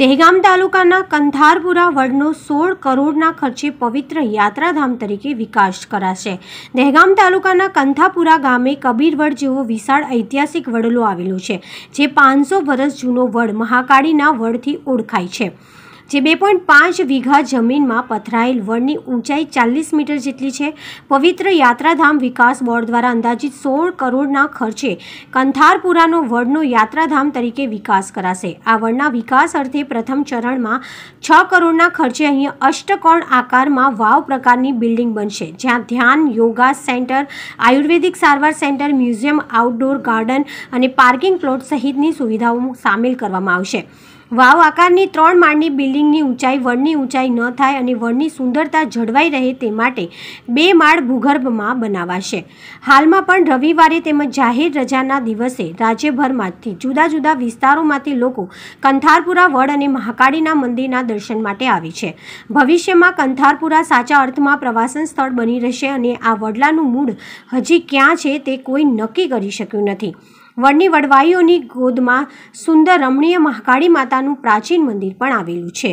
દહેગામ તાલુકાના કંથારપુરા વડનો સોળ કરોડના ખર્ચે પવિત્ર યાત્રાધામ તરીકે વિકાસ કરાશે દહેગામ તાલુકાના કંથાપુરા ગામે કબીરવડ જેવો વિશાળ ઐતિહાસિક વડલો આવેલો છે જે પાંચસો વર્ષ જૂનો વડ મહાકાળીના વડથી ઓળખાય છે જે બે પોઈન્ટ પાંચ વીઘા જમીનમાં પથરાયેલ વડની ઊંચાઈ ચાલીસ મીટર જેટલી છે પવિત્ર યાત્રાધામ વિકાસ બોર્ડ દ્વારા અંદાજિત સોળ કરોડના ખર્ચે કંથારપુરાનો વડનો યાત્રાધામ તરીકે વિકાસ કરાશે આ વડના વિકાસ અર્થે પ્રથમ ચરણમાં છ કરોડના ખર્ચે અહીં અષ્ટકોણ આકારમાં વાવ પ્રકારની બિલ્ડિંગ બનશે જ્યાં ધ્યાન યોગા સેન્ટર આયુર્વેદિક સારવાર સેન્ટર મ્યુઝિયમ આઉટડોર ગાર્ડન અને પાર્કિંગ પ્લોટ સહિતની સુવિધાઓ સામેલ કરવામાં આવશે વાવ આકારની ત્રણ માળની બિલ્ડિંગની ઊંચાઈ વણની ઊંચાઈ ન થાય અને વણની સુંદરતા જળવાઈ રહે તે માટે બે માળ ભૂગર્ભમાં બનાવાશે હાલમાં પણ રવિવારે તેમજ જાહેર રજાના દિવસે રાજ્યભરમાંથી જુદા જુદા વિસ્તારોમાંથી લોકો કંથારપુરા વડ અને મહાકાળીના મંદિરના દર્શન માટે આવે છે ભવિષ્યમાં કંથારપુરા સાચા અર્થમાં પ્રવાસન સ્થળ બની રહેશે અને આ વડલાનું મૂળ હજી ક્યાં છે તે કોઈ નક્કી કરી શક્યું નથી વડની વડવાઈઓની ગોદમાં સુંદર રમણીય મહાકાળી માતાનું પ્રાચીન મંદિર પણ આવેલું છે